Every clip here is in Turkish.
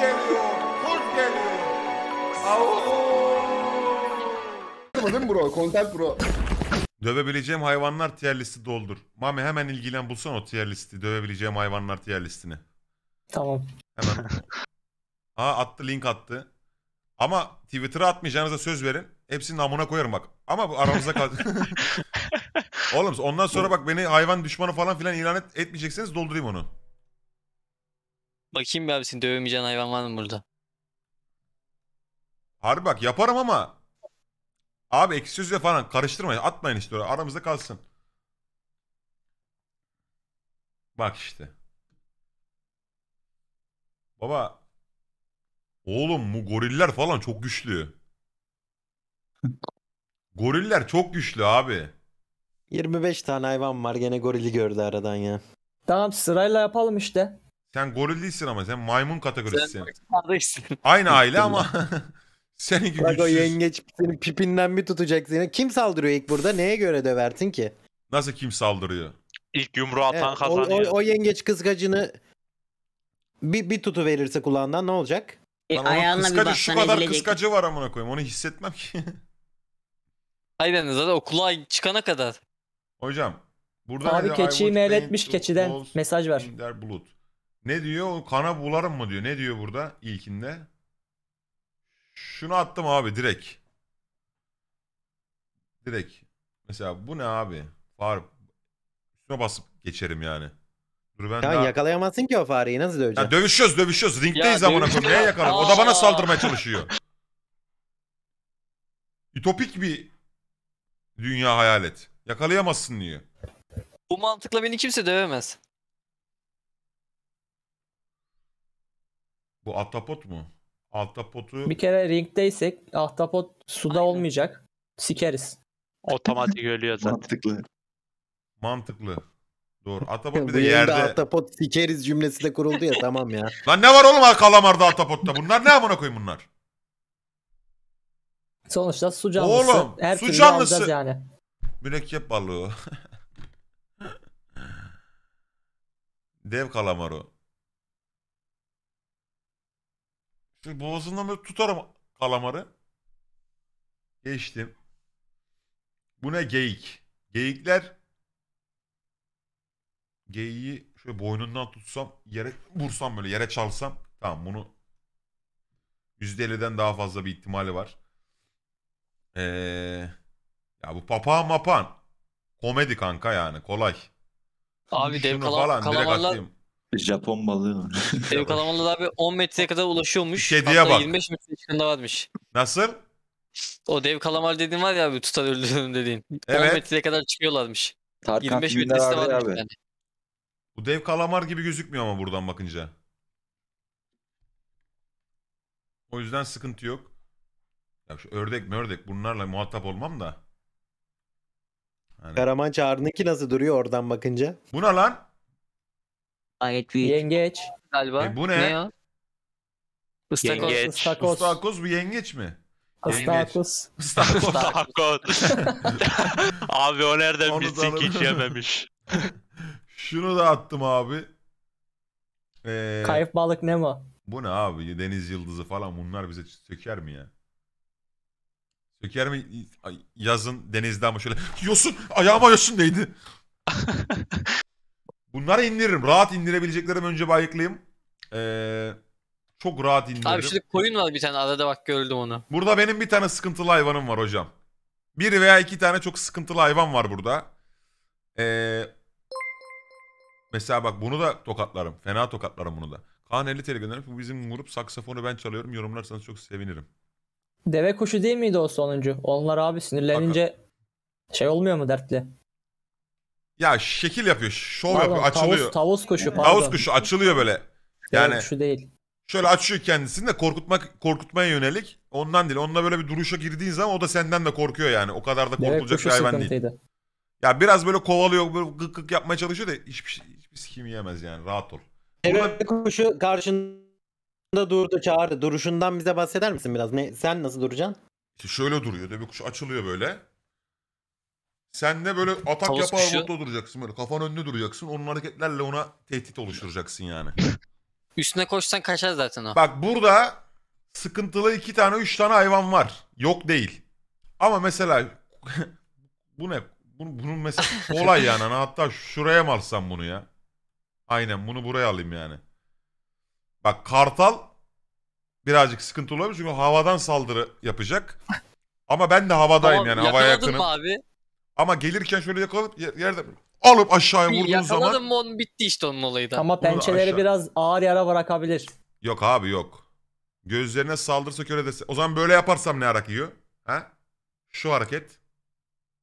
geliyor, kurt geliyor. Au. Değil mi bro? Content bro. Dövebileceğim hayvanlar tier listi doldur. Mami hemen ilgilen bulsan o tier listi. Dövebileceğim hayvanlar tier listini. Tamam. Hemen. Aa attı link attı. Ama Twitter'a atmayacağınıza söz verin. Hepsini amına koyarım bak. Ama bu aramızda kal. Oğlum ondan sonra bak beni hayvan düşmanı falan filan ilan et, etmeyecekseniz doldurayım onu. Bakayım bir abi seni dövemeyeceğin hayvan var mı burada? Harbi bak yaparım ama. Abi eksi sözle falan karıştırmayın. Atmayın işte oraya. Aramızda kalsın. Bak işte. Baba. Oğlum bu goriller falan çok güçlü. goriller çok güçlü abi. 25 tane hayvan var gene gorili gördü aradan ya. Tamam sırayla yapalım işte. Sen goril değilsin ama sen maymun kategorisisin. Aynı aile ama seninki Bak o yengeç senin pipinden bir tutacak seni. Kim saldırıyor ilk burada? Neye göre döversin ki? Nasıl kim saldırıyor? İlk yumruğu atan Evet, kazanıyor. o, o yengeç kıskacını bir, bir tutu verirse kulağından ne olacak? E, onun kıskacı şu kadar ezilecek. kıskacı var amına koyayım. Onu hissetmem ki. Aynen zaten o kulağa çıkana kadar. Hocam. Burada Abi keçiyi meyletmiş keçiden. Mesaj var. bulut. Ne diyor? Kana bularım mı diyor. Ne diyor burada ilkinde? Şunu attım abi direkt. Direkt. Mesela bu ne abi? Far üstüne basıp geçerim yani. Dur ben Ya daha... yakalayamazsın ki o fareyi nasıl Ya döveceksin? dövüşüyoruz dövüşüyoruz. Ringdeyiz Ya amına dövüş- koyayım. Neye yakarım? O da bana Aa. saldırmaya çalışıyor. Ütopik bir dünya hayal et. Yakalayamazsın diyor. Bu mantıkla beni kimse dövemez. Bu ahtapot mu? Ahtapotu... Bir kere ringdeysek ahtapot suda Aynen. olmayacak. Sikeriz. Otomatik ölüyor zaten. Mantıklı. Mantıklı. Doğru. Atapot bir de yerde... Atapot sikeriz cümlesiyle kuruldu ya tamam ya. Lan ne var oğlum kalamarda atapotta? Bunlar ne amına koyayım bunlar? Sonuçta su canlısı. Oğlum Her su canlısı. yani. Mürekkep balığı. Dev kalamar o. Çünkü boğazından böyle tutarım kalamarı. Geçtim. Bu ne geyik? Geyikler geyiği şöyle boynundan tutsam yere vursam böyle yere çalsam tamam bunu %50'den daha fazla bir ihtimali var. Ee, ya bu papağan mapan komedi kanka yani kolay. Abi Şunu dev kala- falan kalamarlar, Japon balığı mı? Ev kalamalı abi 10 metreye kadar ulaşıyormuş. Kediye şey Hatta bak. 25 metre çıkında varmış. Nasıl? O dev kalamar dediğin var ya abi tutar öldürdüm dediğin. Evet. 10 metreye kadar çıkıyorlarmış. Tarkan 25 metresi de varmış abi. yani. Bu dev kalamar gibi gözükmüyor ama buradan bakınca. O yüzden sıkıntı yok. Ya şu ördek mördek bunlarla muhatap olmam da. Yani. Karaman Çağrı'nınki nasıl duruyor oradan bakınca? Bu ne lan? Gayet büyük. Yengeç. Galiba. E bu ne? Ne o? Istakoz. Yengeç. Istakoz. Istakoz bu yengeç mi? Istakoz. Istakoz. Istakoz. abi o nereden Onu bilsin ki hiç yememiş. Şunu da attım abi. Ee, Kayıp balık ne mi? Bu ne abi? Deniz yıldızı falan bunlar bize söker mi ya? Söker mi? yazın denizde ama şöyle yosun ayağıma yosun değdi. Bunları indiririm. Rahat indirebileceklerim önce bir ayıklayayım. Ee, çok rahat indiririm. Abi şurada koyun var bir tane arada bak gördüm onu. Burada benim bir tane sıkıntılı hayvanım var hocam. Bir veya iki tane çok sıkıntılı hayvan var burada. Ee, mesela bak bunu da tokatlarım. Fena tokatlarım bunu da. Kaan 50 TL göndermiş. Bu bizim grup saksafonu ben çalıyorum. Yorumlarsanız çok sevinirim. Deve kuşu değil miydi o sonuncu? Onlar abi sinirlenince Bakın. şey olmuyor mu dertli? Ya şekil yapıyor, şov Pardon, yapıyor, açılıyor. Tavus, tavus kuşu pardon. Tavus kuşu açılıyor böyle. Yani şu değil. Şöyle açıyor kendisini de korkutmak korkutmaya yönelik. Ondan değil. Onunla böyle bir duruşa girdiğin zaman o da senden de korkuyor yani. O kadar da korkulacak bir hayvan değil. Ya biraz böyle kovalıyor, böyle gık gık yapmaya çalışıyor da hiçbir şey, hiçbir sikim yiyemez yani. Rahat ol. Burada... kuşu karşında durdu, çağırdı. Duruşundan bize bahseder misin biraz? Ne, sen nasıl duracaksın? İşte şöyle duruyor. Deve kuşu açılıyor böyle. Sen de böyle atak Tavus yapar kuşu. modda duracaksın böyle. Kafan önünde duracaksın. Onun hareketlerle ona tehdit oluşturacaksın yani. Üstüne koşsan kaçar zaten o. Bak burada sıkıntılı iki tane üç tane hayvan var. Yok değil. Ama mesela bu ne? Bunu bunun mesela olay yani. Hani hatta şuraya mı alsam bunu ya? Aynen bunu buraya alayım yani. Bak kartal birazcık sıkıntılı olabilir çünkü havadan saldırı yapacak. Ama ben de havadayım yani havaya yakınım. mı abi? Ama gelirken şöyle yakalıp yerde alıp aşağıya vurduğun Yakaladın zaman mı onun bitti işte onun olayı da. Ama pençeleri biraz ağır yara bırakabilir. yok abi yok. Gözlerine saldırsa köre dese. O zaman böyle yaparsam ne harak yiyor? Ha? Şu hareket.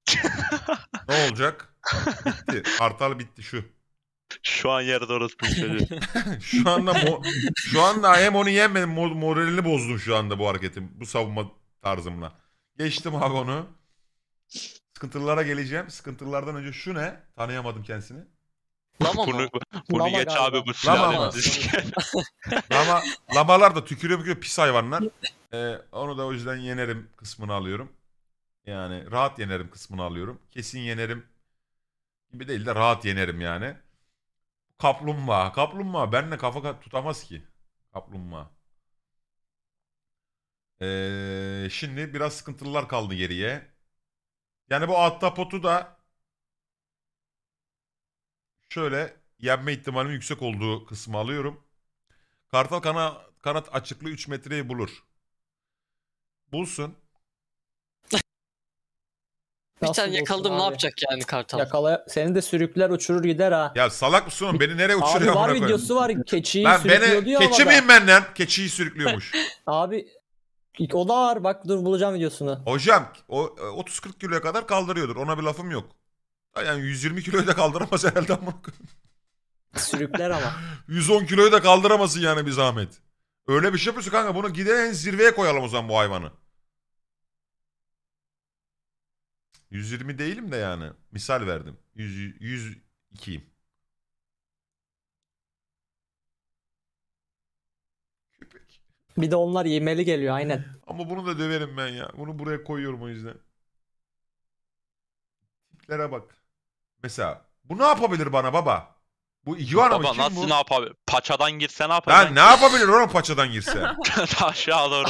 ne olacak? Bitti. Kartal bitti şu. Şu an yerde orası bir Şu anda şu anda hem onu yemedim mo- moralini bozdum şu anda bu hareketim. Bu savunma tarzımla. Geçtim abi onu. Sıkıntılara geleceğim. Sıkıntılardan önce şu ne? Tanıyamadım kendisini. Lama mı? Bunu, bunu geç galiba. abi bu Lama. Lama, lamalar da tükürüyor tükürüyor pis hayvanlar. Ee, onu da o yüzden yenerim kısmını alıyorum. Yani rahat yenerim kısmını alıyorum. Kesin yenerim gibi değil de rahat yenerim yani. Kaplumbağa. Kaplumbağa. Benle kafa tutamaz ki. Kaplumbağa. Ee, şimdi biraz sıkıntılılar kaldı geriye. Yani bu Ahtapot'u da şöyle yenme ihtimalim yüksek olduğu kısmı alıyorum. Kartal kana, kanat açıklığı 3 metreyi bulur. Bulsun. Bir tane yakaladım ne yapacak yani kartal? Yakala seni de sürükler uçurur gider ha. Ya salak mısın oğlum? Beni nereye uçuruyor? Abi var videosu var keçiyi Ben sürüklüyordu beni ya keçi havada. miyim ben lan? Keçiyi sürüklüyormuş. Abi İlk o da var bak dur bulacağım videosunu. Hocam o 30-40 e, kiloya kadar kaldırıyordur ona bir lafım yok. Yani 120 kiloyu da kaldıramaz herhalde ama. Sürükler ama. 110 kiloyu da kaldıramasın yani bir zahmet. Öyle bir şey yapıyorsun kanka bunu giden zirveye koyalım o zaman bu hayvanı. 120 değilim de yani. Misal verdim. 100, 102'yim. Bir de onlar yemeli geliyor aynen. Ama bunu da döverim ben ya. Bunu buraya koyuyorum o yüzden. Tiplere bak. Mesela bu ne yapabilir bana baba? Bu iguana mı? Baba Kim nasıl bu? ne yapabilir? Paçadan girse ne yapabilir? Lan ne yapabilir oğlum paçadan girse? Aşağı doğru.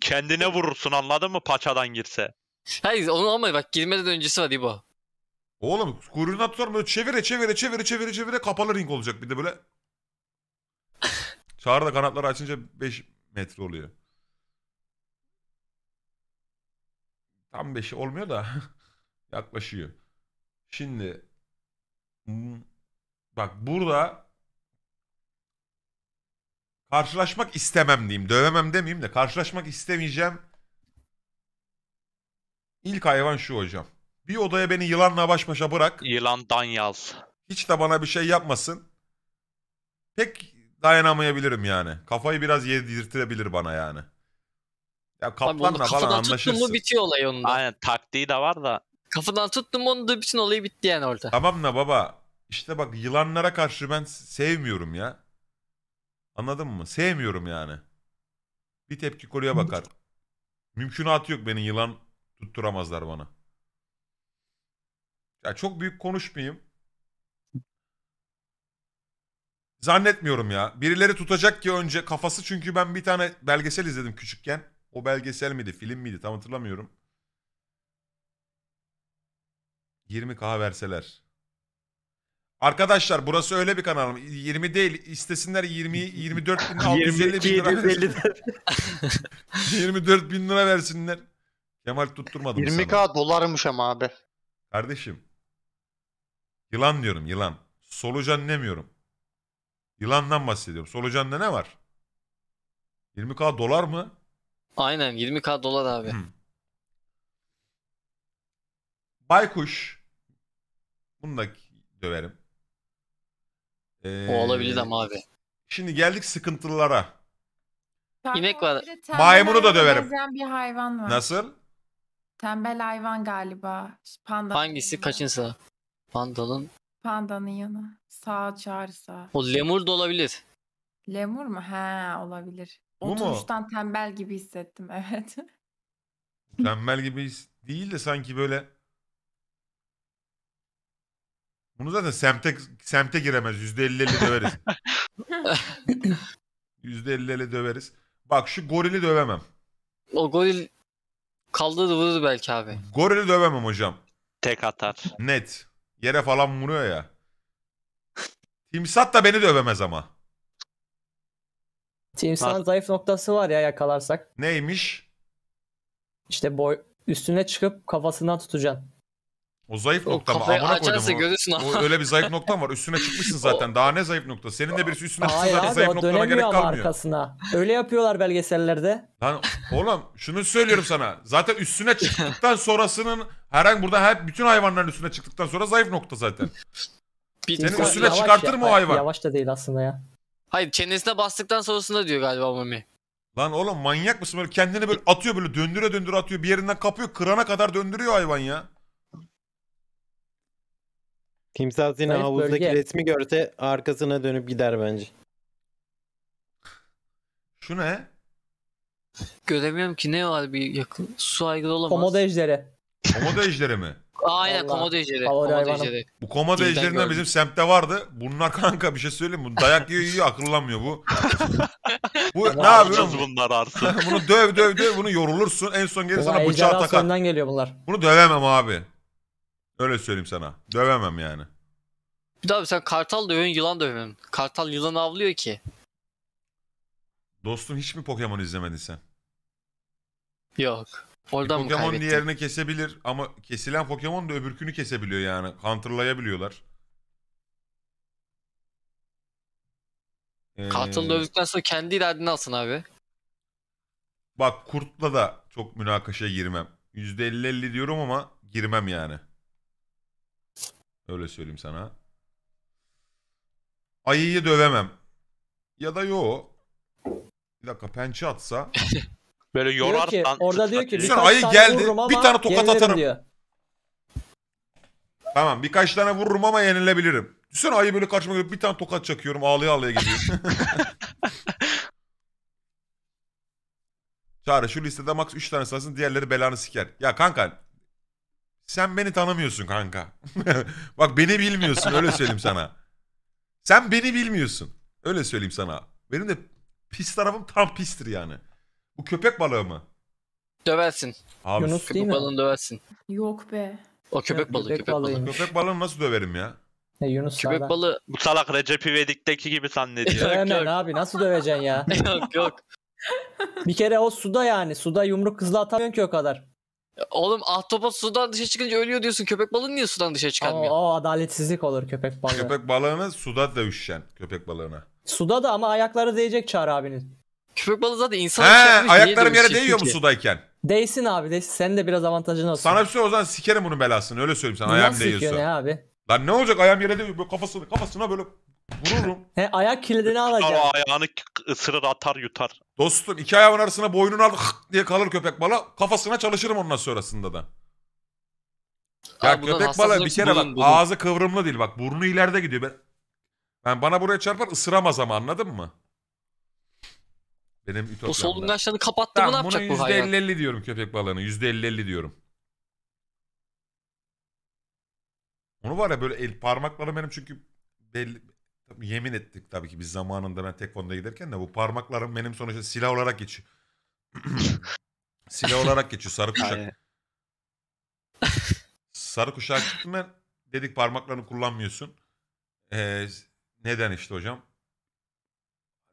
Kendine vurursun anladın mı paçadan girse? Hayır onu ama bak girmeden öncesi var bu. Oğlum kuyruğunu atıyorum böyle çevire çevire çevire çevire çevire kapalı ring olacak bir de böyle. Çağrı da kanatları açınca 5 metre oluyor. Tam 5 olmuyor da yaklaşıyor. Şimdi hmm, bak burada karşılaşmak istemem diyeyim. Dövemem demeyeyim de karşılaşmak istemeyeceğim. İlk hayvan şu hocam. Bir odaya beni yılanla baş başa bırak. Yılan Danyal. Hiç de bana bir şey yapmasın. Pek dayanamayabilirim yani. Kafayı biraz yedirtirebilir bana yani. Ya kaplanla Abi falan kafadan tuttun mu bitiyor olay onda. Aynen taktiği de var da. Kafadan tuttun mu onun da bütün olayı bitti yani orada. Tamam da baba İşte bak yılanlara karşı ben sevmiyorum ya. Anladın mı? Sevmiyorum yani. Bir tepki koruya bakar. Mümkünatı yok beni yılan tutturamazlar bana. Ya çok büyük konuşmayayım. Zannetmiyorum ya. Birileri tutacak ki önce kafası çünkü ben bir tane belgesel izledim küçükken. O belgesel miydi, film miydi tam hatırlamıyorum. 20k verseler. Arkadaşlar burası öyle bir kanal mı? 20 değil istesinler 20 24 bin 650 bin lira. versinler. 24 bin lira versinler. Kemal tutturmadım 20k dolarmış ama abi. Kardeşim. Yılan diyorum yılan. Solucan demiyorum. Yılandan bahsediyorum. Solucanda ne var? 20k dolar mı? Aynen 20k dolar abi. Hmm. Baykuş. Bunu da döverim. Ee, o olabilir ama abi. Şimdi geldik sıkıntılara. İnek var. Maymunu da döverim. Bir hayvan var. Nasıl? Tembel hayvan galiba. Panda. Hangisi kaçınsa? Pandalın Pandanın yanı. Sağ çağrı sağ. O lemur da olabilir. Lemur mu? He olabilir. Bu mu? Oturuştan tembel gibi hissettim evet. Tembel gibi his- değil de sanki böyle bunu zaten semte semte giremez. %50'li döveriz. Yüzde %50'li döveriz. Bak şu gorili dövemem. O goril kaldırır vurur belki abi. Gorili dövemem hocam. Tek atar. Net. Yere falan vuruyor ya. Timsat da beni dövemez ama. Timsah'ın zayıf noktası var ya yakalarsak. Neymiş? İşte boy üstüne çıkıp kafasından tutacaksın. O zayıf O nokta mı? kafayı Amına koydum. O, o öyle bir zayıf noktan var. Üstüne çıkmışsın zaten. Daha ne zayıf nokta? Senin de birisi üstüne çıksa zaten zayıf o noktana gerek dönemiyor kalmıyor. arkasına. Öyle yapıyorlar belgesellerde. Lan oğlum şunu söylüyorum sana. Zaten üstüne çıktıktan sonrasının Herhangi burada hep bütün hayvanların üstüne çıktıktan sonra zayıf nokta zaten. Bir Senin üstüne Yavaş çıkartır ya, mı o hayvan? Yavaş da değil aslında ya. Hayır çenesine bastıktan sonrasında diyor galiba Mami. Lan oğlum manyak mısın böyle kendini böyle atıyor böyle döndüre döndüre atıyor bir yerinden kapıyor kırana kadar döndürüyor hayvan ya. Timsah yine Zayıf havuzdaki bölge. resmi görse arkasına dönüp gider bence. Şu ne? Göremiyorum ki ne var bir yakın. Su aygıt olamaz. Komodo ejderi. Komodo ejderi mi? Aynen Vallahi. komodo ejderi. Komodo ejderi. Bu komodo Dilden ejderinden gördüm. bizim semtte vardı. Bunlar kanka bir şey söyleyeyim mi? Bu Dayak yiyor yiyor akıllanmıyor bu. bu ne yapıyor? bunlar artık. bunu döv döv döv bunu yorulursun. En son gelir sana bıçağı takar. Ejderha geliyor bunlar. Bunu dövemem abi. Öyle söyleyeyim sana. Dövemem yani. Bir daha abi sen kartal dövün yılan dövün. Kartal yılan avlıyor ki. Dostum hiç mi Pokemon izlemedin sen? Yok. Oradan mı Pokemon kaybettin? diğerini kesebilir ama kesilen Pokemon da öbürkünü kesebiliyor yani. Counter'layabiliyorlar. Ee, Katıl dövdükten sonra kendi iradeni alsın abi. Bak kurtla da çok münakaşa girmem. %50-50 diyorum ama girmem yani. Öyle söyleyeyim sana. Ayıyı dövemem. Ya da yo. Bir dakika pençe atsa Böyle yorarsan. Diyor ki, orada diyor ki birkaç ayı tane geldi, vururum ama bir tane tokat atarım. Diyor. Tamam birkaç tane vururum ama yenilebilirim. Düşünsene ayı böyle karşıma gelip bir tane tokat çakıyorum ağlaya ağlaya gidiyor. Çağrı şu listede max 3 tane sarsın diğerleri belanı siker. Ya kanka sen beni tanımıyorsun kanka. Bak beni bilmiyorsun öyle söyleyeyim sana. Sen beni bilmiyorsun. Öyle söyleyeyim sana. Benim de pis tarafım tam pistir yani. Bu köpek balığı mı? Döversin. Abi Yunus değil köpek mi? balığını döversin. Yok be. O köpek balığı, köpek, balığı. köpek balığını nasıl döverim ya? Ya Yunus Köpek nereden? balığı. Bu salak Recep İvedik'teki gibi zannediyor. Dövemem yok. abi nasıl döveceksin ya? yok yok. Bir kere o suda yani. Suda yumruk hızla atamıyorsun ki o kadar. Oğlum ahtapot sudan dışa çıkınca ölüyor diyorsun. Köpek balığı niye sudan dışarı Ama çıkarmıyor? o adaletsizlik olur köpek balığı. Köpek balığını suda dövüşen köpek balığına. Suda da ama ayakları değecek Çağrı abinin. Köpek balığı zaten insan He, ayaklarım yere değiyor mu sudayken? Değsin abi değsin. Sen de biraz avantajın olsun. Sana bir şey o zaman sikerim bunun belasını. Öyle söyleyeyim sana. Ayağım Nasıl değiyorsa. Ne abi? Lan ne olacak ayağım yere değiyor. Böyle kafasını, kafasına böyle vururum. He, ayak kilidini alacağım. Aa, ayağını ısırır atar yutar. Dostum iki ayağın arasına boynunu al diye kalır köpek balığı. Kafasına çalışırım ondan sonrasında da. Ya Abi köpek balığı bir kere bulun, bak ağzı kıvrımlı değil bak burnu ileride gidiyor. Ben, ben bana buraya çarpar ısıramaz ama anladın mı? Benim ütopyamda. Bu solungaçlarını kapattı mı ne yapacak bu hayvan? 50 %50 diyorum köpek balığını. %50 diyorum. Onu var ya böyle el parmakları benim çünkü belli, tabii yemin ettik tabii ki biz zamanında ben tekvonda giderken de bu parmaklarım benim sonuçta silah olarak geçiyor. silah olarak geçiyor sarı kuşak. sarı kuşak ben dedik parmaklarını kullanmıyorsun. Ee, neden işte hocam?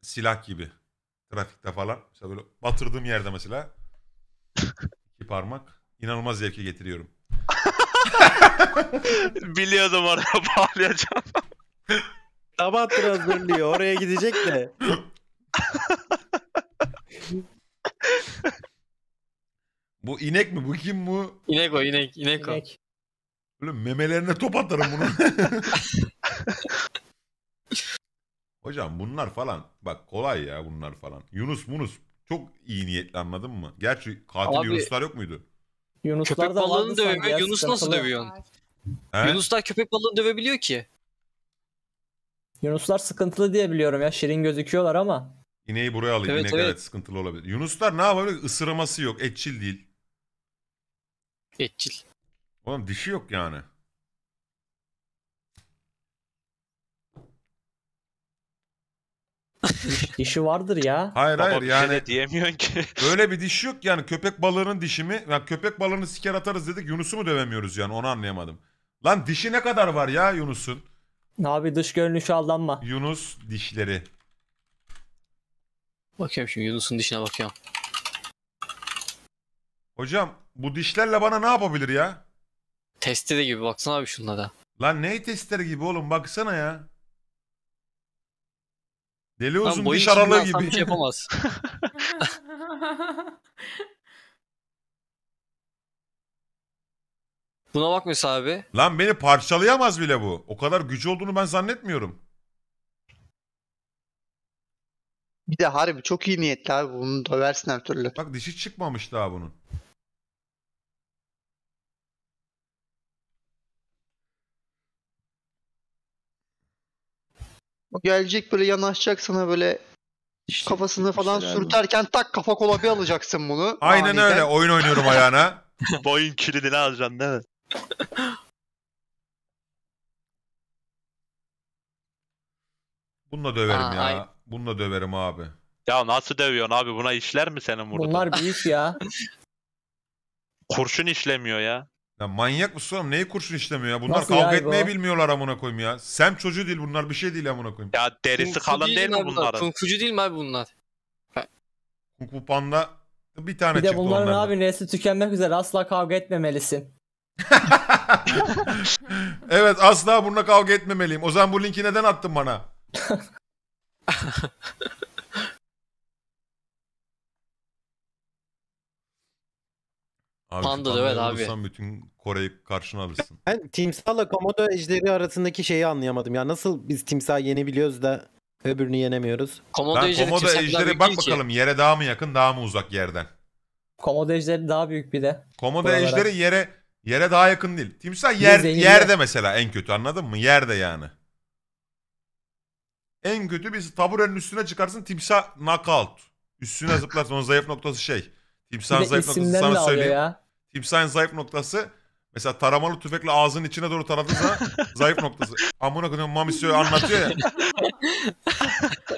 Silah gibi. Trafikte falan. Mesela böyle batırdığım yerde mesela. iki parmak. inanılmaz zevki getiriyorum. Biliyordum oraya bağlayacağım. Sabah transferliyor. Oraya gidecek de. Bu inek mi? Bu kim bu? İnek o inek. inek o. Böyle memelerine top atarım bunu. Hocam bunlar falan bak kolay ya bunlar falan. Yunus Munus çok iyi niyetli anladın mı? Gerçi katil Abi, Yunuslar yok muydu? Yunuslar köpek balığını dövüyor. Yunus nasıl dövüyor? He? Yunuslar köpek balığını dövebiliyor ki. Yunuslar sıkıntılı diye biliyorum ya. Şirin gözüküyorlar ama. İneği buraya alayım. Evet, İnek evet. evet sıkıntılı olabilir. Yunuslar ne yapabilir? Isıraması yok. Etçil değil. Etçil. Oğlum dişi yok yani. dişi vardır ya. Hayır Baba hayır bir şey yani diyemiyorsun ki. böyle bir diş yok yani köpek balığının dişi mi? Yani köpek balığını siker atarız dedik Yunus'u mu dövemiyoruz yani onu anlayamadım. Lan dişi ne kadar var ya Yunus'un? Abi dış görünüşü aldanma. Yunus dişleri. bakayım şimdi Yunus'un dişine bakıyorum. Hocam bu dişlerle bana ne yapabilir ya? Testi de gibi baksana abi şunlara Lan ney testleri gibi oğlum baksana ya. Deli uzun Tam bir iş aralığı gibi. şey yapamaz. Buna bak mesela abi. Lan beni parçalayamaz bile bu. O kadar gücü olduğunu ben zannetmiyorum. Bir de harbi çok iyi niyetli abi. Bunu döversin her türlü. Bak dişi çıkmamış daha bunun. O gelecek böyle yanaşacak sana böyle işte, kafasını falan işte sürterken tak kafa kola bir alacaksın bunu. Aynen aniden. öyle. Oyun oynuyorum ayağına. Boyun kilidini alacaksın değil mi? Bununla döverim Aa, ya. Ay. Bununla döverim abi. Ya nasıl dövüyorsun abi? Buna işler mi senin burada? Bunlar büyük ya. Kurşun işlemiyor ya. Ya manyak mısın oğlum? Neyi kurşun işlemiyor ya? Bunlar Nasıl kavga etmeye bu? bilmiyorlar amına koyayım ya. Sem çocuğu değil bunlar bir şey değil amına koyayım. Ya derisi Kung kalın değil mi bunlar? bunların? Kung değil mi abi bunlar? Kung Fu Panda bir tane Bir çıktı bunların onlardan. abi nesli tükenmek üzere asla kavga etmemelisin. Evet asla bununla kavga etmemeliyim. O zaman bu linki neden attın bana? Abi Panda döver abi. bütün Kore'yi karşına alırsın. Ben timsahla komodo ejderi arasındaki şeyi anlayamadım. Ya nasıl biz timsah yenebiliyoruz da öbürünü yenemiyoruz? Komodo Lan ejderi komodo ejderi bak büyük değil bakalım yere daha mı yakın daha mı uzak yerden? Komodo ejderi daha büyük bir de. Komodo Buralara. ejderi yere yere daha yakın değil. Timsah yer zehirli. yerde mesela en kötü anladın mı? Yerde yani. En kötü biz taburenin üstüne çıkarsın timsah knockout. Üstüne zıplarsın onun zayıf noktası şey. Timsahın zayıf noktası sana söyleyeyim. Ya. Timsahın zayıf noktası mesela taramalı tüfekle ağzının içine doğru taradığı zaman zayıf noktası. Amına koyayım Mamisio anlatıyor ya.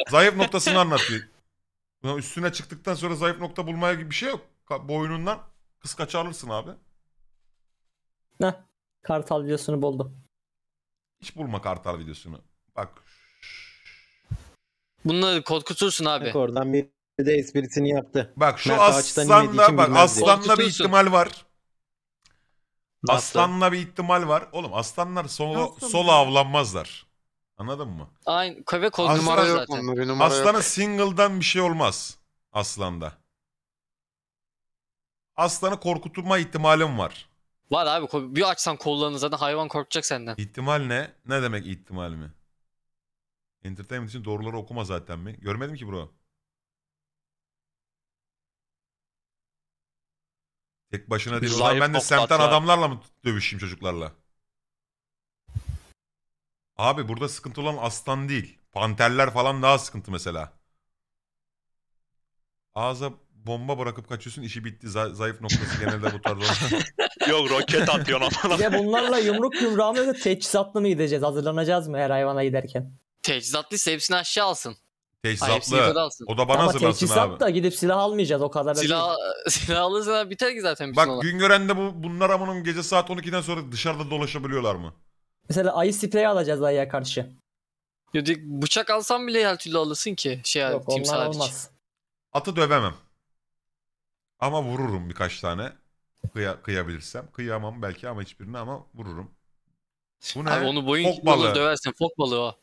zayıf noktasını anlatıyor. üstüne çıktıktan sonra zayıf nokta bulmaya gibi bir şey yok. Ka- boynundan kıskaç alırsın abi. Ne? kartal videosunu buldum. Hiç bulma kartal videosunu. Bak Bunları korkutursun abi. Bak oradan bir de esprisini yaptı. Bak şu Mert ağaçtan inmediği aslanla bak aslanla bir ihtimal var. Ne Aslanla bir ihtimal var. Oğlum aslanlar sol, Nasıl? avlanmazlar. Anladın mı? Aynı köve koz Aslan numara yok zaten. bunda, numara Aslanın yok. single'dan bir şey olmaz aslanda. Aslanı korkutma ihtimalim var. Var abi bir açsan kollarını zaten hayvan korkacak senden. İhtimal ne? Ne demek ihtimal mi? Entertainment için doğruları okuma zaten mi? Görmedim ki bro. Tek başına değil. O ben de nokta semtten atacağım. adamlarla mı dövüşeyim çocuklarla? Abi burada sıkıntı olan aslan değil. Panterler falan daha sıkıntı mesela. Ağza bomba bırakıp kaçıyorsun işi bitti. Za- zayıf noktası genelde bu tarz olan. Yok roket atıyorsun Bir ama. de bunlarla yumruk yumruğa mı yoksa teçhizatlı mı gideceğiz? Hazırlanacağız mı her hayvana giderken? Teçhizatlıysa hepsini aşağı alsın. Teçhizatlı. O da bana Ama hazırlasın teçhizat da gidip silah almayacağız o kadar. Silah, silah alırsan abi biter ki zaten bütün Bak olan. Güngören'de bu, bunlar amunum gece saat 12'den sonra dışarıda dolaşabiliyorlar mı? Mesela ayı spreyi alacağız ayıya karşı. Ya bıçak alsam bile her türlü alırsın ki. Şey, Yok onlar olmaz. Atı dövemem. Ama vururum birkaç tane. Kıya, kıyabilirsem. Kıyamam belki ama hiçbirini ama vururum. Bu ne? Abi onu boyun fok balığı. döversen fok balığı ha.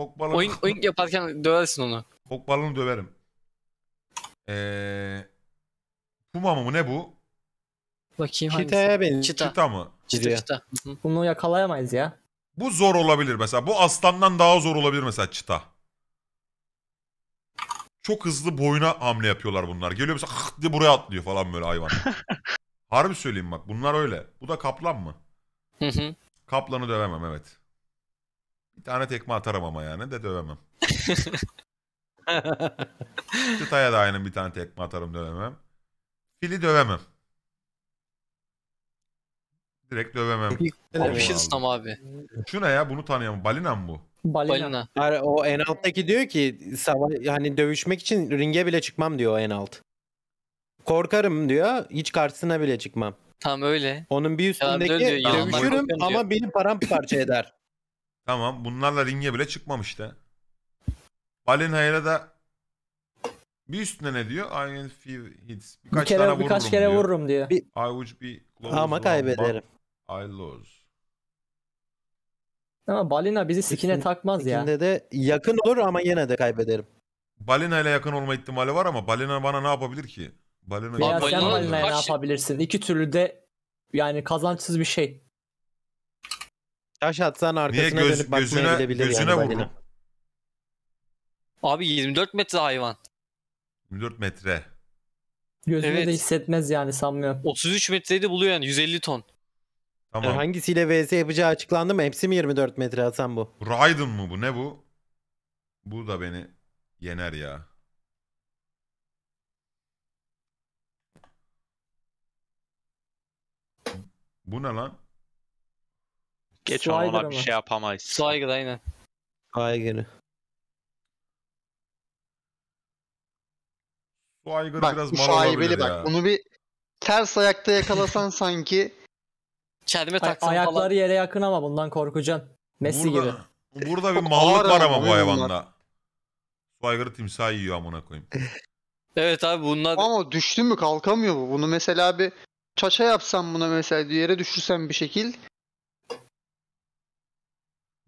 Kok balığını... Oyun, oyun yaparken döversin onu. Kok balığını döverim. Ee, puma mı ne bu? Bakayım Çita'ya benziyor. Çita. Çita mı? Çita. çita. Bunu yakalayamayız ya. Bu zor olabilir mesela. Bu aslandan daha zor olabilir mesela çita. Çok hızlı boyuna hamle yapıyorlar bunlar. Geliyor mesela hıh diye buraya atlıyor falan böyle hayvan. Harbi söyleyeyim bak bunlar öyle. Bu da kaplan mı? Hı hı. Kaplanı dövemem evet. Bir tane tekme atarım ama yani de dövemem. Çıtaya da aynı bir tane tekme atarım dövemem. Fili dövemem. Direkt dövemem. Allah Options tam Allah. abi. Şu ne ya bunu tanıyamam. Balina mı bu? Balina. Balina. Hayır, o en alttaki diyor ki savaş, hani dövüşmek için ringe bile çıkmam diyor o en alt. Korkarım diyor. Hiç karşısına bile çıkmam. Tam öyle. Onun bir üstündeki dön dövüşürüm ama diyor. beni paramparça eder. Tamam bunlarla ringe bile çıkmamıştı. Balenha'ya de bir üstüne ne diyor? I will few hits. Birkaç bir kere, tane vururum birkaç kere diyor. vururum diyor. Bir, I would be close Ama kaybederim. I lose. Ama balina bizi sikine Üstün, takmaz ya. İkinde de yakın olur ama yine de kaybederim. Balina ile yakın olma ihtimali var ama balina bana ne yapabilir ki? Balina Veya sen balinaya ne yapabilirsin? İki türlü de yani kazançsız bir şey. Taş atsan arkasına göz, dönüp bakmaya gözüne, bilebilir gözüne yani. Abi 24 metre hayvan. 24 metre. Gözüne evet. de hissetmez yani sanmıyorum. 33 metreyi buluyor yani 150 ton. Tamam. E, hangisiyle VS yapacağı açıklandı mı? Hepsi mi 24 metre Hasan bu? Raiden mı bu? Ne bu? Bu da beni yener ya. Bu ne lan? Geç ona, Swagger ona bir şey yapamayız. Swagger aynen. Aygır'ı. Bu aygırı Bak biraz bu mal şaibeli olabilir bak. ya. Bunu bir ters ayakta yakalasan sanki Kendime Ay- ayakları falan. yere yakın ama bundan korkacaksın. Messi burada, gibi. Burada bir Çok mallık var ama bu hayvanda. Swagger'ı timsah yiyor amına koyayım. Evet abi bunlar ama düştü mü kalkamıyor bu. Bunu mesela bir çaça yapsam buna mesela yere düşürsem bir şekil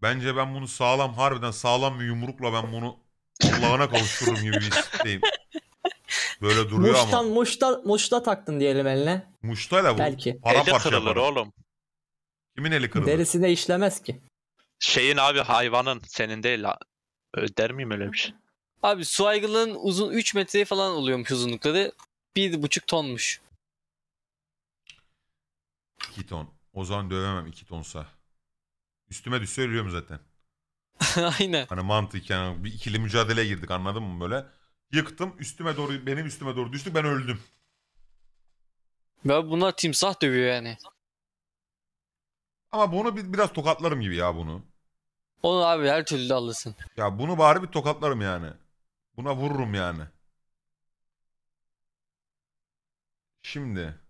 Bence ben bunu sağlam harbiden sağlam bir yumrukla ben bunu Allah'ına kavuştururum gibi bir isteğim. Böyle duruyor muştan, ama. Muşta muşta taktın diyelim eline. Muşta Muştayla bu. Belki. Para Eli parça kırılır yaparım. oğlum. Kimin eli kırılır? Derisine işlemez ki. Şeyin abi hayvanın senin değil. Der miyim öyle bir şey? Abi su aygılığının uzun 3 metre falan oluyormuş uzunlukları. 1,5 tonmuş. 2 ton. O zaman dövemem 2 tonsa. Üstüme düşse ölüyorum zaten. Aynen. Hani mantık yani bir ikili mücadeleye girdik anladın mı böyle? Yıktım üstüme doğru benim üstüme doğru düştük ben öldüm. Ya buna timsah dövüyor yani. Ama bunu bir, biraz tokatlarım gibi ya bunu. Onu abi her türlü de alırsın. Ya bunu bari bir tokatlarım yani. Buna vururum yani. Şimdi.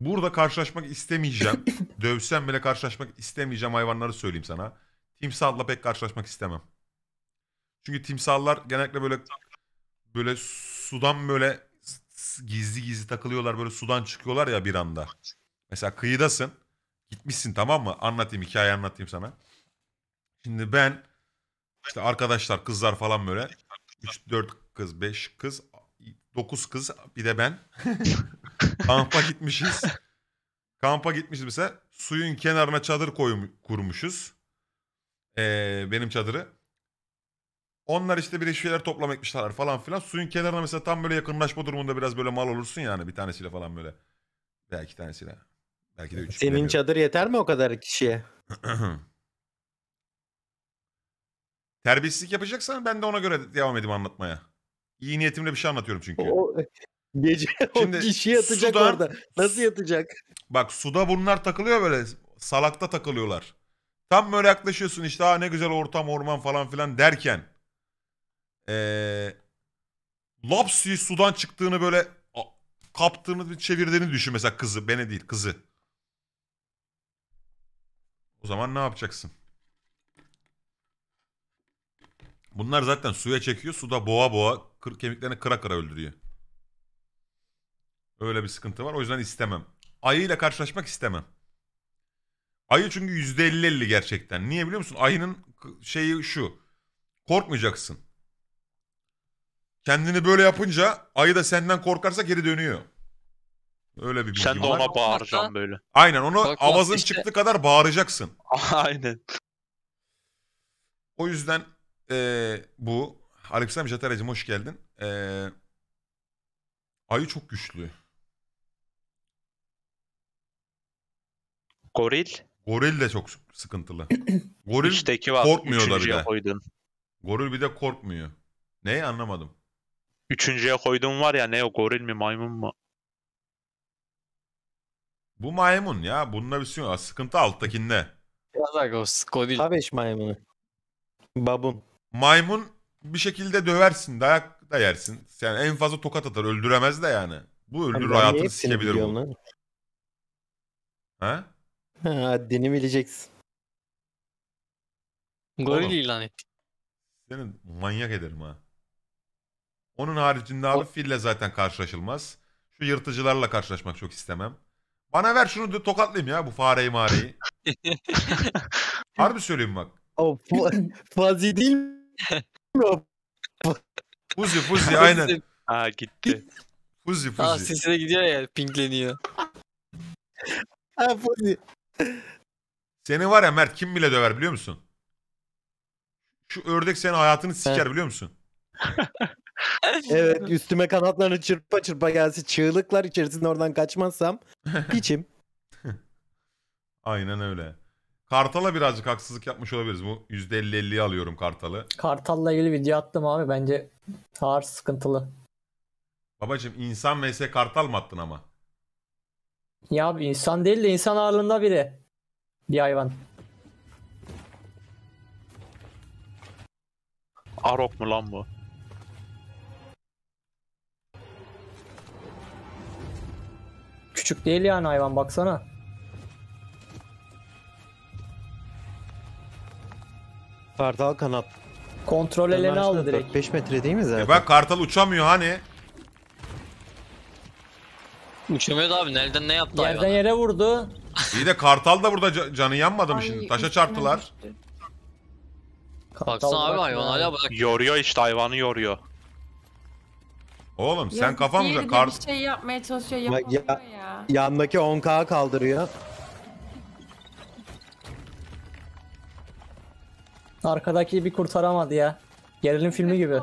Burada karşılaşmak istemeyeceğim. Dövsem bile karşılaşmak istemeyeceğim hayvanları söyleyeyim sana. Timsahla pek karşılaşmak istemem. Çünkü timsahlar genellikle böyle böyle sudan böyle gizli gizli takılıyorlar. Böyle sudan çıkıyorlar ya bir anda. Mesela kıyıdasın. Gitmişsin tamam mı? Anlatayım hikayeyi anlatayım sana. Şimdi ben işte arkadaşlar kızlar falan böyle 3 4 kız 5 kız 9 kız bir de ben Kampa gitmişiz. Kampa gitmişiz mesela. Suyun kenarına çadır koyum, kurmuşuz. Ee, benim çadırı. Onlar işte bir şeyler toplamak etmişler falan filan. Suyun kenarına mesela tam böyle yakınlaşma durumunda biraz böyle mal olursun yani bir tanesiyle falan böyle. Veya iki tanesiyle. Belki de üç. Senin çadır yeter mi o kadar kişiye? Terbiyesizlik yapacaksan ben de ona göre devam edeyim anlatmaya. İyi niyetimle bir şey anlatıyorum çünkü. O, Gece Şimdi o kişi yatacak suda, orada. Nasıl yatacak? Bak suda bunlar takılıyor böyle salakta takılıyorlar. Tam böyle yaklaşıyorsun işte ne güzel ortam orman falan filan derken. Ee, Lapsi sudan çıktığını böyle a, kaptığını çevirdiğini düşün mesela kızı. Beni değil kızı. O zaman ne yapacaksın? Bunlar zaten suya çekiyor. Suda boğa boğa kır, kemiklerini kıra kıra öldürüyor. Öyle bir sıkıntı var. O yüzden istemem. Ayıyla karşılaşmak istemem. Ayı çünkü %50-50 gerçekten. Niye biliyor musun? Ayının şeyi şu. Korkmayacaksın. Kendini böyle yapınca ayı da senden korkarsa geri dönüyor. Öyle bir bilgi Sen de var. ona bağıracaksın böyle. Aynen onu Korkmaz avazın işte. çıktığı kadar bağıracaksın. Aynen. O yüzden ee, bu Alexander Jeteracım hoş geldin. Ee, ayı çok güçlü. Goril. Goril de çok sıkıntılı. Goril var. korkmuyor da bir de. Koydun. Goril bir de korkmuyor. Neyi anlamadım. Üçüncüye koyduğum var ya ne o goril mi maymun mu? Bu maymun ya. Bununla bir şey yok. Sıkıntı alttakinde. Biraz daha o goril. Habeş maymunu. Babun. Maymun bir şekilde döversin. Dayak da yersin. Yani en fazla tokat atar. Öldüremez de yani. Bu öldürür hani hayatını sikebilir bu. Ha? Ha, haddini bileceksin. Goril ilan ettik. Seni manyak ederim ha. Onun haricinde abi O- fille zaten karşılaşılmaz. Şu yırtıcılarla karşılaşmak çok istemem. Bana ver şunu da tokatlayayım ya bu fareyi mareyi. Harbi söyleyeyim bak. O fa- fazi değil mi? O Fuzi fuzi aynen. Ha gitti. Fuzi Aa fuzi. sesine gidiyor ya pinkleniyor. ha, fuzi. Seni var ya Mert kim bile döver biliyor musun? Şu ördek senin hayatını siker biliyor musun? Evet üstüme kanatlarını çırpa çırpa gelse çığlıklar içerisinde oradan kaçmazsam piçim. Aynen öyle. Kartal'a birazcık haksızlık yapmış olabiliriz. Bu %50-50'yi alıyorum Kartal'ı. Kartal'la ilgili video attım abi bence ağır sıkıntılı. Babacım insan vs Kartal mı attın ama? Ya bir insan değil de insan ağırlığında biri. Bir hayvan. Arok mu lan bu? Küçük değil yani hayvan baksana. Kartal kanat. Kontrol elini aldı direkt. 5 metre değil mi e zaten? E bak kartal uçamıyor hani. Uçamıyordu abi. Nereden ne yaptı Yerden hayvana? yere vurdu. İyi de kartal da burada canı yanmadı mı şimdi? Taşa çarptılar. Baksana abi hayvan hala bırak. Yoruyor işte hayvanı yoruyor. Oğlum sen kafan mı? Kar... Kart... Bir şey yapmaya çalışıyor Bak ya. ya. Yandaki 10k kaldırıyor. Arkadaki bir kurtaramadı ya. Gerilim filmi gibi.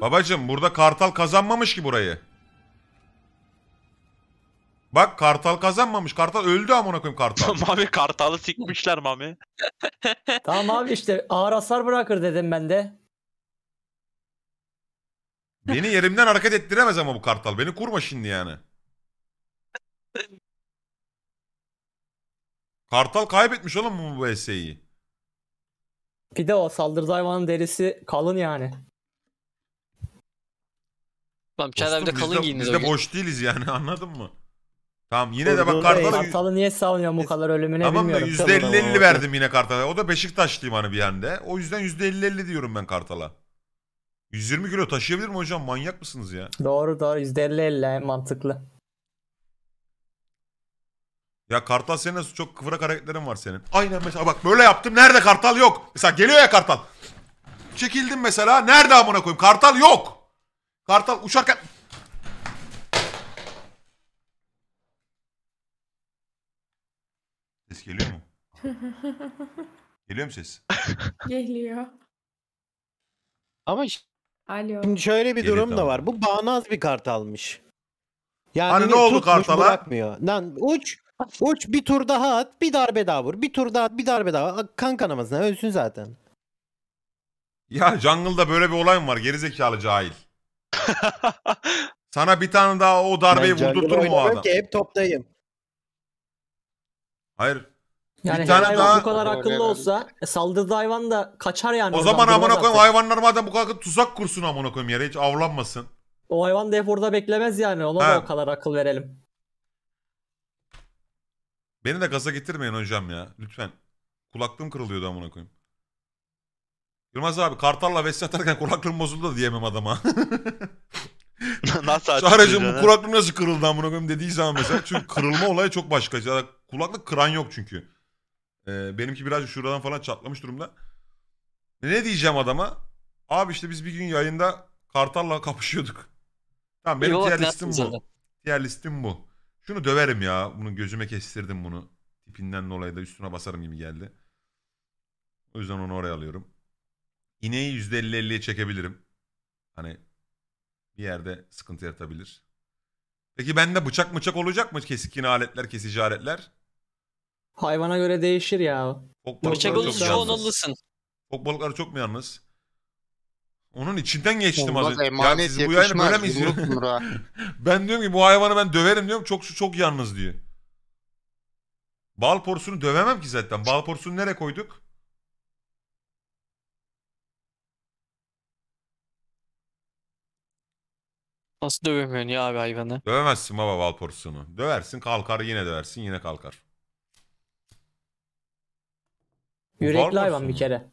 Babacım burada kartal kazanmamış ki burayı. Bak Kartal kazanmamış. Kartal öldü amına koyayım Kartal. Mami Kartal'ı sikmişler Mami. Tamam abi işte ağır hasar bırakır dedim ben de. Beni yerimden hareket ettiremez ama bu Kartal. Beni kurma şimdi yani. Kartal kaybetmiş oğlum bu, bu eseyi. Bir de o saldırıda hayvanın derisi kalın yani. Tamam Çağrı de Dostum, biz kalın de, giyiniz biz de boş değiliz yani anladın mı? Tamam yine de bak Kartal'a Kartal'ı niye savunuyor bu kadar ölümüne tamam da bilmiyorum. %50-50 verdim yine Kartal'a. O da Beşiktaşlıyım hani bir yanda. O yüzden %50-50 diyorum ben Kartal'a. 120 kilo taşıyabilir mi hocam? Manyak mısınız ya? Doğru doğru %50-50 en mantıklı. Ya Kartal senin nasıl çok kıvrak hareketlerin var senin. Aynen mesela bak böyle yaptım. Nerede Kartal yok. Mesela geliyor ya Kartal. Çekildim mesela. Nerede amına koyayım? Kartal yok. Kartal uçarken Ses geliyor mu? geliyor mu ses? Geliyor. Ama şi- Alo. şimdi şöyle bir Geri durum da var. Bu bağnaz bir kart almış. Yani Hani ne oldu tutmuş, kartala? Bırakmıyor. Lan uç uç bir tur daha at bir darbe daha vur. Bir tur daha at bir darbe daha. vur. Kan kanamasına ölsün zaten. Ya jungle'da böyle bir olay mı var gerizekalı cahil? Sana bir tane daha o darbeyi Ben vurdurtur mu o adam? ki, hep toptayım. Hayır. Yani bir tane hayvan daha... bu kadar akıllı olsa e, saldırdığı hayvan da kaçar yani. O zaman amına durmaz koyayım zaten. hayvanlar madem bu kadar tuzak kursun amına koyayım yere hiç avlanmasın. O hayvan da hep orada beklemez yani. Ona da o kadar akıl verelim. Beni de gaza getirmeyin hocam ya lütfen. Kulaklığım kırılıyordu amına koyayım. Yılmaz abi Kartal'la vs atarken kulaklığım bozuldu diyemem adama. nasıl Şu bu kulaklık nasıl kırıldı amına koyayım dediği zaman mesela. Çünkü kırılma olayı çok başka. Yani kulaklık kıran yok çünkü. Ee, benimki biraz şuradan falan çatlamış durumda. Ne diyeceğim adama? Abi işte biz bir gün yayında Kartal'la kapışıyorduk. Tamam benim Yok, tier listim bu. Zaten. listim bu. Şunu döverim ya. Bunu gözüme kestirdim bunu. Tipinden dolayı da üstüne basarım gibi geldi. O yüzden onu oraya alıyorum. İneği %50-50'ye çekebilirim. Hani bir yerde sıkıntı yaratabilir. Peki bende bıçak mıçak olacak mı keskin aletler, kesici aletler? Hayvana göre değişir ya. Bıçak olursa yalnız? onallısın. Fok balıkları çok mu yalnız? Onun içinden geçtim az önce. Ya siz bu yayını böyle mi izliyorsunuz? Ben diyorum ki bu hayvanı ben döverim diyorum. Çok çok yalnız diyor. Bal porsunu dövemem ki zaten. Bal porsunu nereye koyduk? Nasıl dövemiyorsun ya abi hayvanı? Dövemezsin baba Valporsun'u. Döversin kalkar yine döversin yine kalkar. Yürekli Valporsu hayvan mu? bir kere.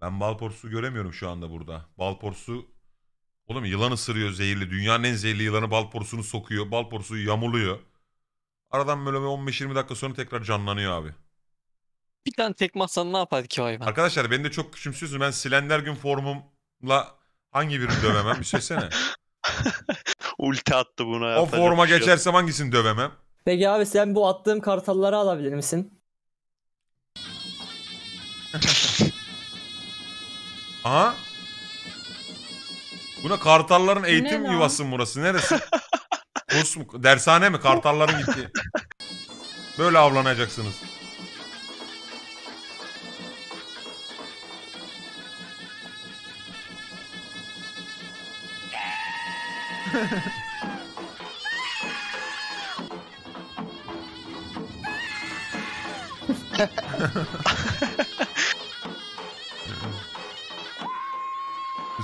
Ben Balporsu göremiyorum şu anda burada. Balporsu oğlum yılan ısırıyor zehirli. Dünyanın en zehirli yılanı Balporsu'nu sokuyor. Balporsu'yu yamuluyor. Aradan böyle 15-20 dakika sonra tekrar canlanıyor abi. Bir tane tekme atsan ne yapar ki o hayvan? Arkadaşlar beni de çok küçümsüyorsunuz. Ben Slender gün formumla hangi birini dövemem bir söylesene. Ulti attı buna. O forma şey geçerse hangisini dövemem? Peki abi sen bu attığım kartalları alabilir misin? Aha. Buna kartalların eğitim lan? yuvası mı burası? Neresi? Kurs mu? Dershane mi? Kartalların gitti. Böyle avlanacaksınız.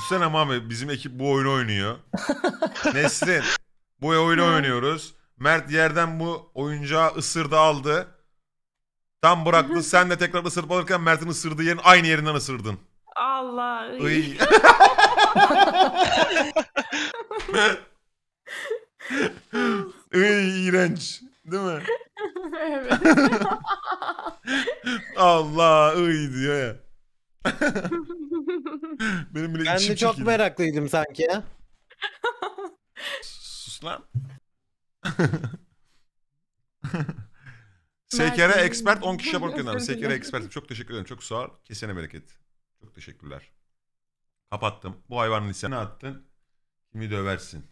Sen ama abi bizim ekip bu oyunu oynuyor. Nesrin bu oyunu hmm. oynuyoruz. Mert yerden bu oyuncağı ısırdı aldı. Tam bıraktı sen de tekrar ısırıp alırken Mert'in ısırdığı yerin aynı yerinden ısırdın. Allah. Iy, Değil mi? evet. Allah ıy diyor ya. Benim bile ben içim de çok çekildi. meraklıydım sanki ya. Sus lan. Sekere expert 10 kişi yapmak abi. Sekere expert çok teşekkür ederim. Çok sağ ol. Kesene bereket. Çok teşekkürler. Kapattım. Bu hayvanın lisanı attın. Kimi döversin?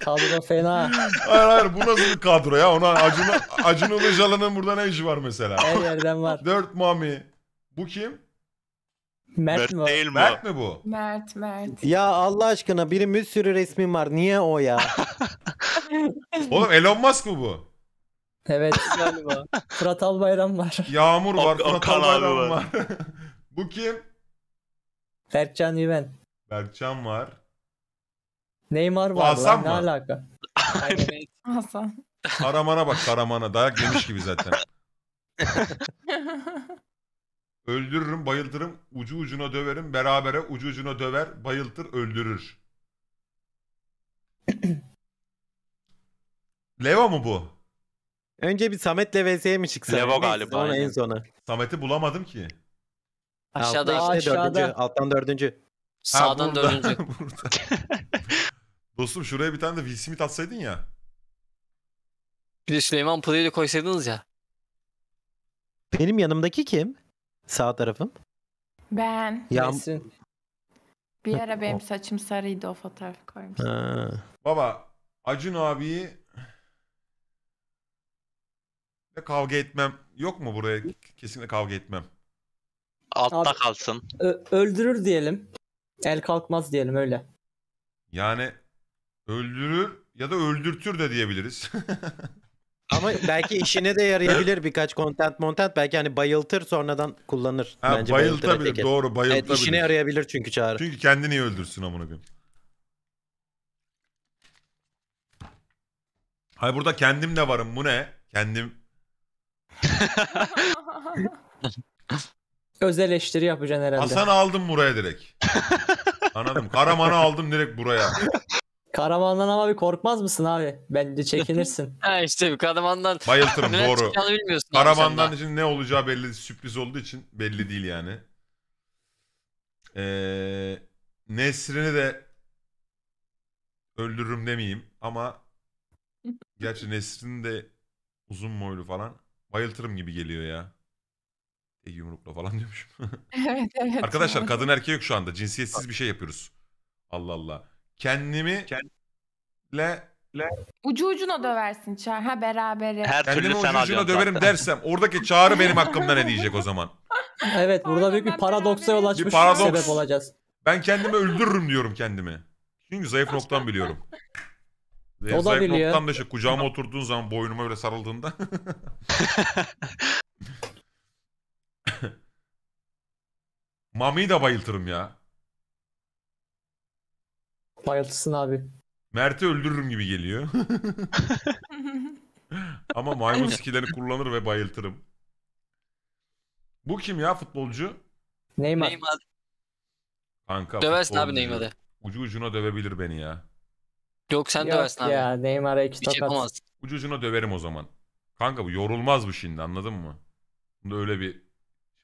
Kadro fena. Hayır hayır bu nasıl bir kadro ya? Ona Acun, Acun Ilıcalı'nın burada ne işi var mesela? Her yerden var. Dört Mami. Bu kim? Mert, Mert mi değil mi? Mert mi bu? Mert, Mert. Ya Allah aşkına benim bir sürü resmim var. Niye o ya? Oğlum Elon Musk mı bu? Evet galiba. Fırat Albayram var. Yağmur var. Ak- Fırat Albayram var. var. Bu kim? Berkcan Yüven. Berkcan var. Neymar var. Hasan Ulan, ne alaka? Aynen. Hasan. Karamana bak karamana. Dayak yemiş gibi zaten. Öldürürüm, bayıltırım, ucu ucuna döverim, berabere ucu ucuna döver, bayıltır, öldürür. Leva mı bu? Önce bir Samet'le VS'ye mi çıksa? Levo galiba. Sonra en sona. Samet'i bulamadım ki. Aşağıda. Altta işte aşağıda. Dördüncü, alttan dördüncü. Sağdan ha, burada. dördüncü. burada. Dostum şuraya bir tane de Will Smith atsaydın ya. Bir de Süleyman Pılı'yı koysaydınız ya. Benim yanımdaki kim? Sağ tarafım. Ben. Ya... Bir ara benim saçım sarıydı o fotoğrafı koymuştum. Baba Acun abiyi ya kavga etmem. Yok mu buraya? Kesinlikle kavga etmem. Altta Abi- kalsın. öldürür diyelim. El kalkmaz diyelim öyle. Yani öldürür ya da öldürtür de diyebiliriz. Ama belki işine de yarayabilir birkaç content montent. Belki hani bayıltır sonradan kullanır. ha, Bence bayıltabilir. teker. Doğru Evet, İşine yarayabilir çünkü çağrı. Çünkü kendini öldürsün amına koyayım. Hayır burada kendim de varım. Bu ne? Kendim Öz eleştiri yapacaksın herhalde. Hasan aldım buraya direkt. Anladım. Karaman'ı aldım direkt buraya. Karaman'dan ama bir korkmaz mısın abi? Ben de çekinirsin. ha işte bir Karaman'dan. Bayıltırım doğru. Karaman'dan için ne olacağı belli sürpriz olduğu için belli değil yani. Ee, Nesrin'i de öldürürüm demeyeyim ama gerçi Nesrin de uzun boylu falan. Bayıltırım gibi geliyor ya. E, yumrukla falan diyormuşum. evet evet. Arkadaşlar kadın erkek yok şu anda. Cinsiyetsiz bir şey yapıyoruz. Allah Allah. Kendimi le le Ucu ucuna döversin Çağrı. Ha beraber Her türlü kendimi sen ucucuna döverim zaten. dersem oradaki çağrı benim hakkımda ne diyecek o zaman? Evet burada büyük bir paradoksa yol açmış Bir paradoks. sebep olacağız. Ben kendimi öldürürüm diyorum kendimi. Çünkü zayıf noktam biliyorum. Ve o da biliyor. noktam da işte kucağıma oturduğun zaman boynuma öyle sarıldığında. Mami'yi de bayıltırım ya. Bayıltısın abi. Mert'i öldürürüm gibi geliyor. Ama maymun skillerini kullanır ve bayıltırım. Bu kim ya futbolcu? Neymar. Neymar. Kanka. Döversin abi futbolcu. Neymar'ı. Ucu ucuna dövebilir beni ya. Yok sen Yok döversin abi. ya Neymar'a iki Hiç şey tokat. yapamaz. Ucucuna döverim o zaman. Kanka bu yorulmaz bu şimdi anladın mı? Bunda öyle bir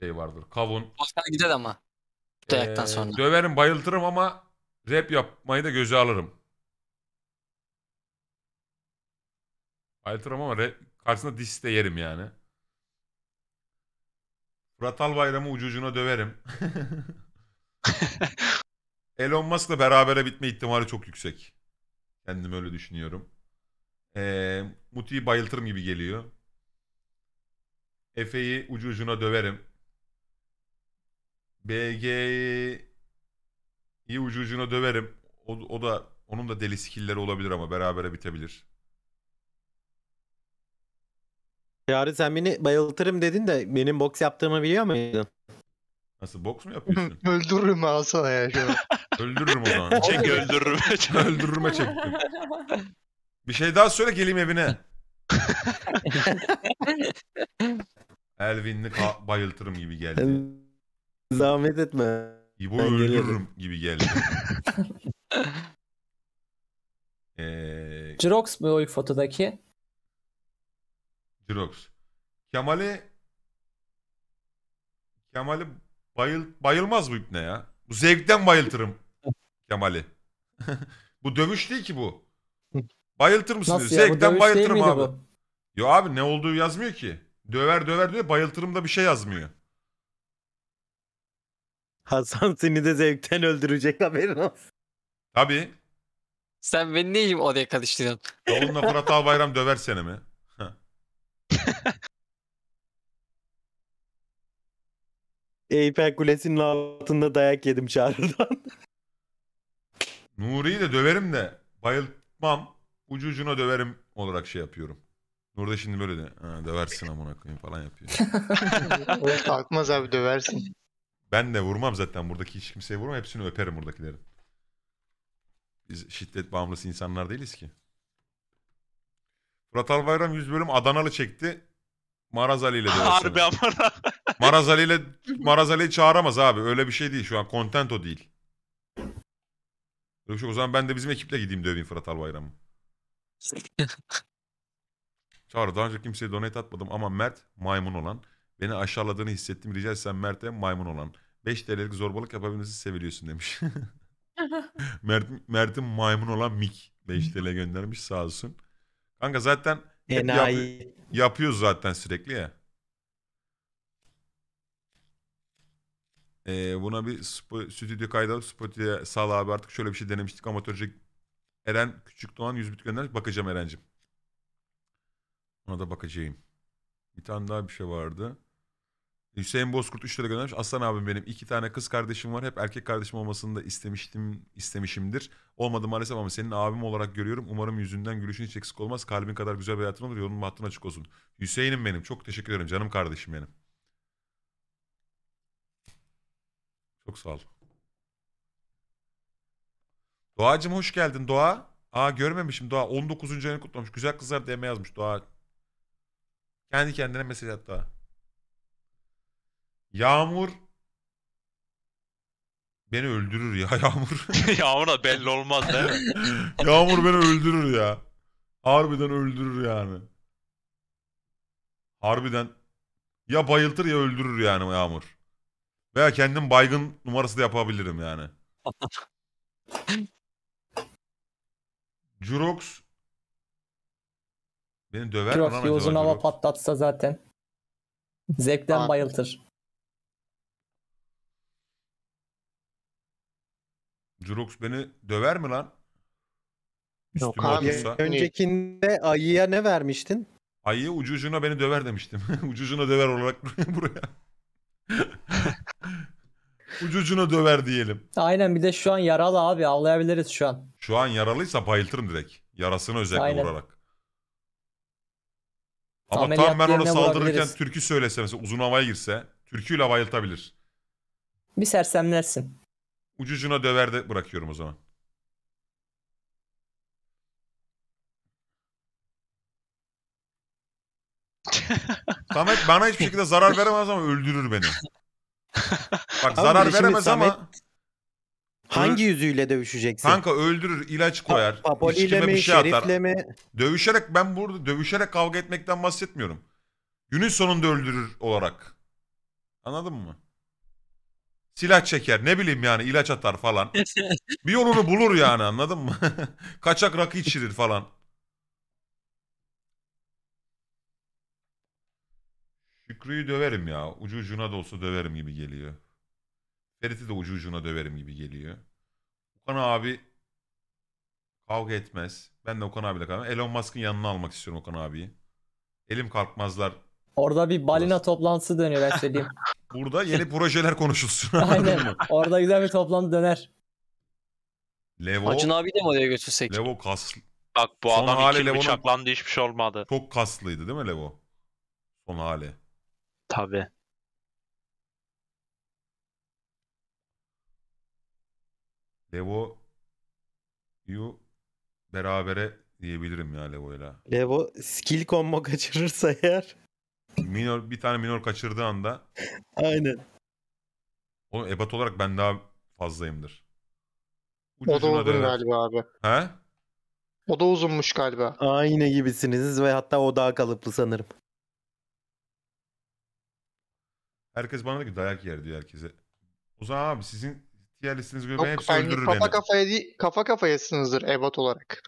şey vardır. Kavun. Osman gider ama. Bu dayaktan Ee, sonra. Döverim bayıltırım ama rap yapmayı da göze alırım. Bayıltırım ama rap, karşısında diss de yerim yani. Fırat Albayram'ı ucucuna döverim. Elon Musk'la berabere bitme ihtimali çok yüksek. Kendim öyle düşünüyorum. Ee, Muti'yi bayıltırım gibi geliyor. Efe'yi ucu ucuna döverim. BG'yi ucu ucuna döverim. O, o da onun da deli skill'leri olabilir ama berabere bitebilir. Yarın sen beni bayıltırım dedin de benim boks yaptığımı biliyor muydun? Nasıl boks mu yapıyorsun? öldürürüm alsana ya şunu. öldürürüm o zaman. Çek öldürürüm. Öldürürme çektim. Bir şey daha söyle geleyim evine. Elvin'li bayıltırım gibi geldi. Zahmet etme. İbo'yu öldürürüm gelirim. gibi geldi. Eee Jirox mu o ilk fotodaki? Jirox. Kemal'i Kemal'i Bayıl, bayılmaz bu ipne ya. Bu zevkten bayıltırım Kemal'i. bu dövüş değil ki bu. Bayıltır mısın Nasıl diyor. Ya, Zevkten bu bayıltırım abi. Yo abi ne olduğu yazmıyor ki. Döver döver diyor bayıltırım da bir şey yazmıyor. Hasan seni de zevkten öldürecek haberin olsun. Tabii. Sen beni niye oraya karıştırıyorsun? Davul'la Fırat Albayram döver seni mi? Eyfel Kulesi'nin altında dayak yedim çağrıdan. Nuri'yi de döverim de bayılmam Ucu ucuna döverim olarak şey yapıyorum. Nur da şimdi böyle de ha, döversin amına koyayım falan yapıyor. o kalkmaz abi döversin. Ben de vurmam zaten buradaki hiç kimseye vurmam. Hepsini öperim buradakileri. Biz şiddet bağımlısı insanlar değiliz ki. Fırat Albayram 100 bölüm Adanalı çekti. Maraz Ali ile de Harbi amına. Maraz Ali ile Maraz Ali'yi çağıramaz abi. Öyle bir şey değil şu an. Content o değil. Öyle bir şey. O zaman ben de bizim ekiple gideyim döveyim Fırat Albayram'ı. Çağrı daha önce kimseye donate atmadım ama Mert maymun olan. Beni aşağıladığını hissettim. Rica etsem Mert'e maymun olan. 5 TL'lik zorbalık yapabilmesi seviliyorsun demiş. Mert, Mert'in maymun olan Mik 5 TL göndermiş sağ olsun. Kanka zaten Enayi. Yap, yapıyoruz zaten sürekli ya. Ee, buna bir sp- stüdyo kaydalıp Spotify'a sal abi artık şöyle bir şey denemiştik amatörce. Eren Küçük Doğan 100 bit gönder. Bakacağım Eren'cim. Ona da bakacağım. Bir tane daha bir şey vardı. Hüseyin Bozkurt 3 lira göndermiş. Aslan abim benim iki tane kız kardeşim var. Hep erkek kardeşim olmasını da istemiştim, istemişimdir. Olmadı maalesef ama senin abim olarak görüyorum. Umarım yüzünden gülüşün hiç eksik olmaz. Kalbin kadar güzel bir hayatın olur. Yolun bahtın açık olsun. Hüseyin'im benim. Çok teşekkür ederim canım kardeşim benim. Çok sağ ol. Doğacım hoş geldin Doğa. Aa görmemişim Doğa. 19. ayını kutlamış. Güzel kızlar DM yazmış Doğa. Kendi kendine mesaj attı Doğa. Yağmur beni öldürür ya Yağmur. Yağmur'a belli olmaz değil mi? Yağmur beni öldürür ya. Harbiden öldürür yani. Harbiden ya bayıltır ya öldürür yani Yağmur. Veya kendim baygın numarası da yapabilirim yani. Jurox beni döver mi Jurox acaba? yozun hava patlatsa zaten. Zevkten Aa. bayıltır. Jurox beni döver mi lan? Yok abi. Öncekinde ayıya ne vermiştin? Ayıya ucu ucuna beni döver demiştim. ucu ucuna döver olarak buraya. ucu ucuna döver diyelim. Aynen bir de şu an yaralı abi avlayabiliriz şu an. Şu an yaralıysa bayıltırım direkt. Yarasını özellikle Aynen. vurarak. Ama tam ben ona saldırırken vurabiliriz. türkü söylese mesela uzun havaya girse türküyle bayıltabilir. Bir sersemlersin. Ucucuna döver de bırakıyorum o zaman. Samet bana hiçbir şekilde zarar veremez ama öldürür beni. Bak Ama zarar şimdi veremez ama Hangi yüzüyle dövüşeceksin? kanka öldürür, ilaç koyar, Papoliyle içkime bir mi, şey atar. mi? Dövüşerek ben burada dövüşerek kavga etmekten bahsetmiyorum. Günün sonunda öldürür olarak. Anladın mı? silah çeker ne bileyim yani ilaç atar falan. bir yolunu bulur yani anladın mı? Kaçak rakı içirir falan. Şükrü'yü döverim ya. Ucu ucuna da olsa döverim gibi geliyor. Ferit'i de ucu ucuna döverim gibi geliyor. Okan abi kavga etmez. Ben de Okan abiyle kavga Elon Musk'ın yanına almak istiyorum Okan abiyi. Elim kalkmaz kalkmazlar Orada bir balina toplantısı dönüyor ben söyleyeyim. Burada yeni projeler konuşulsun. Aynen. Orada güzel bir toplantı döner. Levo, Acun abi de mi oraya götürsek? Levo kaslı. Bak bu Son adam hali levo Levo'nun- bıçaklandı hiçbir şey olmadı. Çok kaslıydı değil mi Levo? Son hali. Tabi. Levo yu berabere diyebilirim ya Levo'yla. Levo skill combo kaçırırsa eğer Minor bir tane minor kaçırdığı anda Aynen. o ebat olarak ben daha fazlayımdır. O da uzun döner. galiba abi. He? O da uzunmuş galiba. Aynı gibisiniz ve hatta o daha kalıplı sanırım. Herkes bana da ki dayak yer diyor herkese. O zaman abi sizin tier listenize göre Yok, ben. hepsi bence öldürür kafa beni. kafaya kafa kafayasınızdır ebat olarak.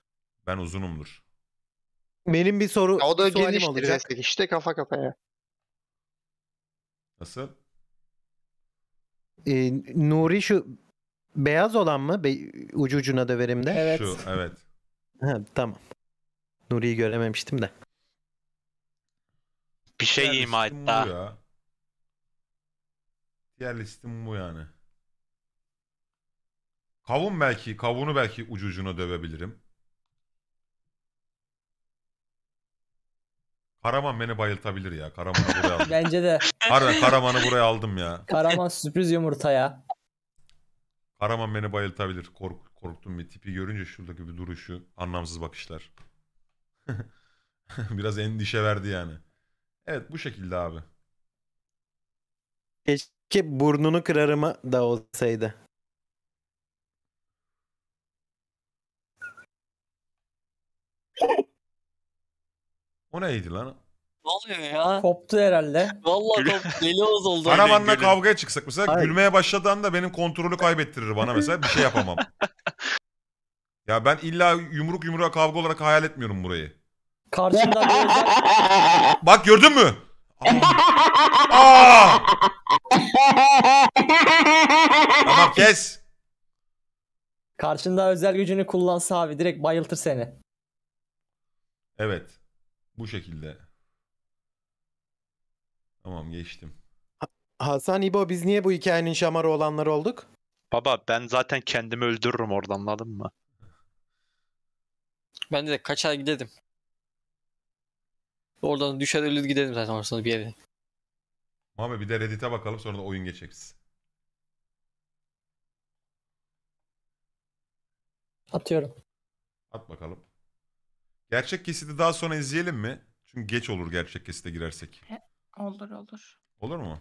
Ben uzunumdur. Benim bir soru Ya o da sualim İşte kafa kafaya. Nasıl? Ee, Nuri şu beyaz olan mı? Be- ucu ucuna de. Evet. Şu evet. Ha, tamam. Nuri'yi görememiştim de. Bir şey ima listim Diğer listim bu yani. Kavun belki, kavunu belki ucu ucuna dövebilirim. Karaman beni bayıltabilir ya. Karaman'ı buraya aldım. Bence de. Harbiden Karaman'ı buraya aldım ya. Karaman sürpriz yumurta ya. Karaman beni bayıltabilir. Kork korktum bir tipi görünce şuradaki bir duruşu, anlamsız bakışlar. Biraz endişe verdi yani. Evet bu şekilde abi. Keşke burnunu kırarıma da olsaydı. O neydi lan? Ne oluyor ya? Koptu herhalde. Vallahi koptu. Deli Oğuz oldu. Karavanla kavgaya çıksak mesela Hayır. gülmeye başladığında benim kontrolü kaybettirir bana mesela bir şey yapamam. ya ben illa yumruk yumruğa kavga olarak hayal etmiyorum burayı. Karşında Bak gördün mü? Aa! Aa! tamam kes. Karşında özel gücünü kullansa abi direkt bayıltır seni. Evet. Bu şekilde. Tamam geçtim. Hasan İbo biz niye bu hikayenin şamarı olanları olduk? Baba ben zaten kendimi öldürürüm oradan anladın mı? Ben de kaçar gidelim. Oradan düşer ölür gidelim zaten orasında bir yere. Abi bir de Reddit'e bakalım sonra da oyun geçeriz. Atıyorum. At bakalım. Gerçek kesiti daha sonra izleyelim mi? Çünkü geç olur gerçek kesite girersek. E, olur olur. Olur mu?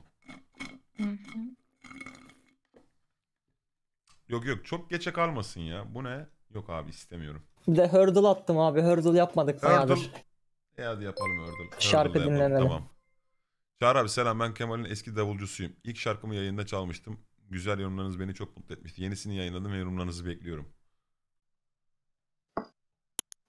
Yok yok çok geçe kalmasın ya. Bu ne? Yok abi istemiyorum. Bir de hurdle attım abi. Hurdle yapmadık bayağıdır. Hurdle. E hadi yapalım hurdle. hurdle Şarkı dinlenelim. Tamam. Çağrı abi selam ben Kemal'in eski davulcusuyum. İlk şarkımı yayında çalmıştım. Güzel yorumlarınız beni çok mutlu etmişti. Yenisini yayınladım ve yorumlarınızı bekliyorum.